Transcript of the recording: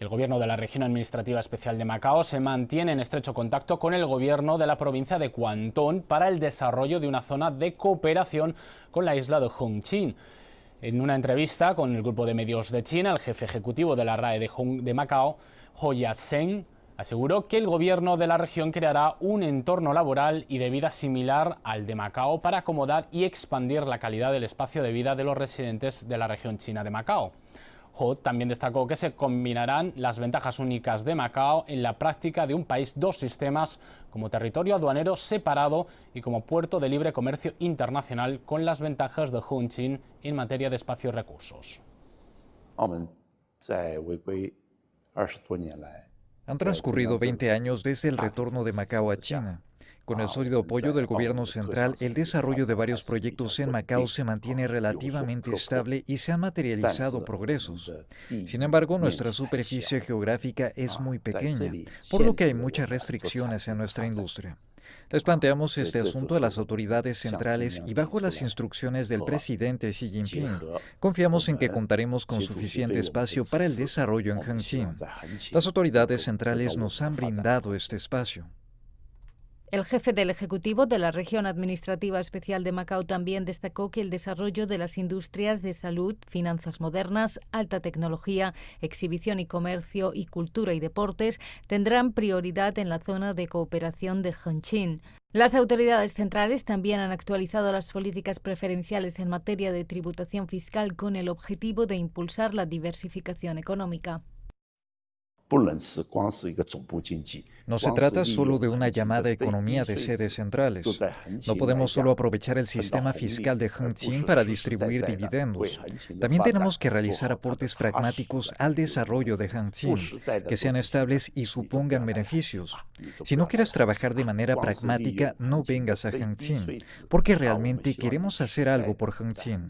El gobierno de la región administrativa especial de Macao se mantiene en estrecho contacto con el gobierno de la provincia de Guangdong para el desarrollo de una zona de cooperación con la isla de Hongqin. En una entrevista con el grupo de medios de China, el jefe ejecutivo de la RAE de, Macao, Ho yat aseguró que el gobierno de la región creará un entorno laboral y de vida similar al de Macao para acomodar y expandir la calidad del espacio de vida de los residentes de la región china de Macao. Ho también destacó que se combinarán las ventajas únicas de Macao en la práctica de un país dos sistemas como territorio aduanero separado y como puerto de libre comercio internacional con las ventajas de Hunqin en materia de espacio y recursos. Han transcurrido 20 años desde el retorno de Macao a China. Con el ah, sólido apoyo del gobierno central, el desarrollo de varios proyectos en Macao se mantiene relativamente estable y se han materializado progresos. Sin embargo, nuestra superficie geográfica es muy ah, pequeña, por lo que hay muchas restricciones en nuestra industria. Les planteamos pues este asunto a las autoridades centrales y bajo las instrucciones del presidente Xi Jinping. Confiamos en que contaremos con suficiente espacio para el desarrollo en Hangzhou. Las autoridades centrales nos han brindado este espacio. El jefe del Ejecutivo de la Región Administrativa Especial de Macao también destacó que el desarrollo de las industrias de salud, finanzas modernas, alta tecnología, exhibición y comercio y cultura y deportes tendrán prioridad en la zona de cooperación de Hengqin. Las autoridades centrales también han actualizado las políticas preferenciales en materia de tributación fiscal con el objetivo de impulsar la diversificación económica. No se trata solo de una llamada economía de sedes centrales. No podemos solo aprovechar el sistema fiscal de Hangzhou para distribuir dividendos. También tenemos que realizar aportes pragmáticos al desarrollo de Hangzhou que sean estables y supongan beneficios. Si no quieres trabajar de manera pragmática, no vengas a Hangzhou, porque realmente queremos hacer algo por Hangzhou.